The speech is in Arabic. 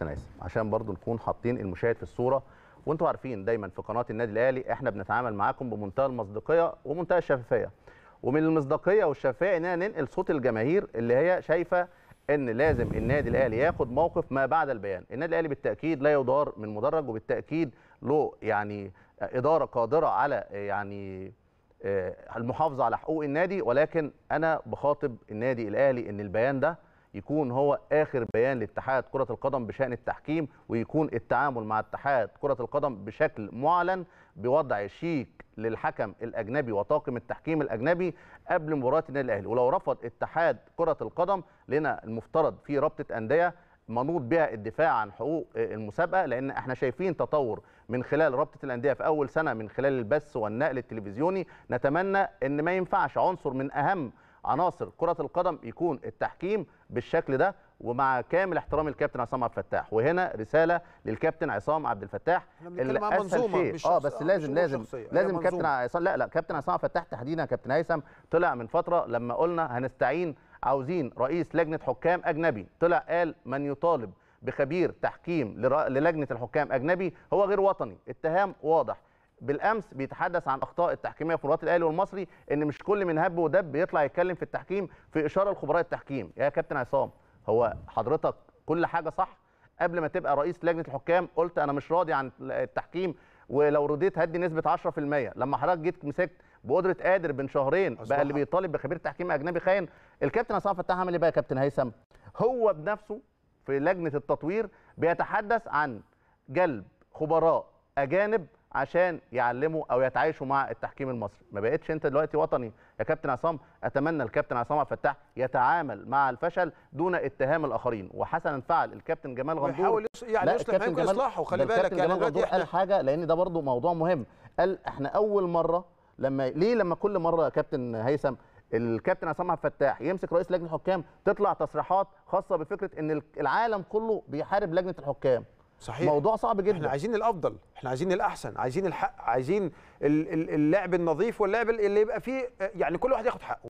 تناسب عشان برضو نكون حاطين المشاهد في الصوره وانتم عارفين دايما في قناه النادي الاهلي احنا بنتعامل معاكم بمنتهى المصداقيه ومنتهى الشفافيه ومن المصداقيه والشفافيه اننا ننقل صوت الجماهير اللي هي شايفه ان لازم النادي الاهلي ياخد موقف ما بعد البيان النادي الاهلي بالتاكيد لا يدار من مدرج وبالتاكيد له يعني اداره قادره على يعني آه، المحافظه على حقوق النادي ولكن انا بخاطب النادي الاهلي ان البيان ده يكون هو اخر بيان لاتحاد كره القدم بشان التحكيم ويكون التعامل مع اتحاد كره القدم بشكل معلن بوضع شيك للحكم الاجنبي وطاقم التحكيم الاجنبي قبل مباراه النادي الاهلي ولو رفض اتحاد كره القدم لنا المفترض في رابطه انديه منوط بها الدفاع عن حقوق المسابقه لان احنا شايفين تطور من خلال رابطه الانديه في اول سنه من خلال البث والنقل التلفزيوني نتمنى ان ما ينفعش عنصر من اهم عناصر كره القدم يكون التحكيم بالشكل ده ومع كامل احترام الكابتن عصام عبد الفتاح وهنا رساله للكابتن عصام عبد الفتاح اللي اسهل شيء اه بس لازم لازم لازم كابتن عصام لا لا كابتن عصام عبد الفتاح تحديدا كابتن هيثم طلع من فتره لما قلنا هنستعين عاوزين رئيس لجنه حكام اجنبي طلع قال من يطالب بخبير تحكيم للجنه الحكام اجنبي هو غير وطني اتهام واضح بالامس بيتحدث عن اخطاء التحكيميه في مباراه الاهلي والمصري ان مش كل من هب ودب يطلع يتكلم في التحكيم في اشاره لخبراء التحكيم يا كابتن عصام هو حضرتك كل حاجه صح قبل ما تبقى رئيس لجنه الحكام قلت انا مش راضي عن التحكيم ولو رضيت هدي نسبه 10% لما حضرتك جيت مسكت بقدره قادر بين شهرين بقى اللي بيطالب بخبير تحكيم اجنبي خاين الكابتن عصام فتاح عمل ايه بقى يا كابتن هيثم هو بنفسه في لجنه التطوير بيتحدث عن جلب خبراء اجانب عشان يعلموا او يتعايشوا مع التحكيم المصري ما بقتش انت دلوقتي وطني يا كابتن عصام اتمنى الكابتن عصام عبد الفتاح يتعامل مع الفشل دون اتهام الاخرين وحسنا فعل الكابتن جمال غندور يحاول يعني يصلح ما اصلاحه وخلي بالك الكابتن يعني جمال غندور قال حاجه لان ده برضو موضوع مهم قال احنا اول مره لما ليه لما كل مره يا كابتن هيثم الكابتن عصام عبد الفتاح يمسك رئيس لجنه الحكام تطلع تصريحات خاصه بفكره ان العالم كله بيحارب لجنه الحكام صحيح موضوع صعب جدا احنا عايزين الافضل احنا عايزين الاحسن عايزين الحق عايزين اللعب النظيف واللعب اللي يبقى فيه يعني كل واحد ياخد حقه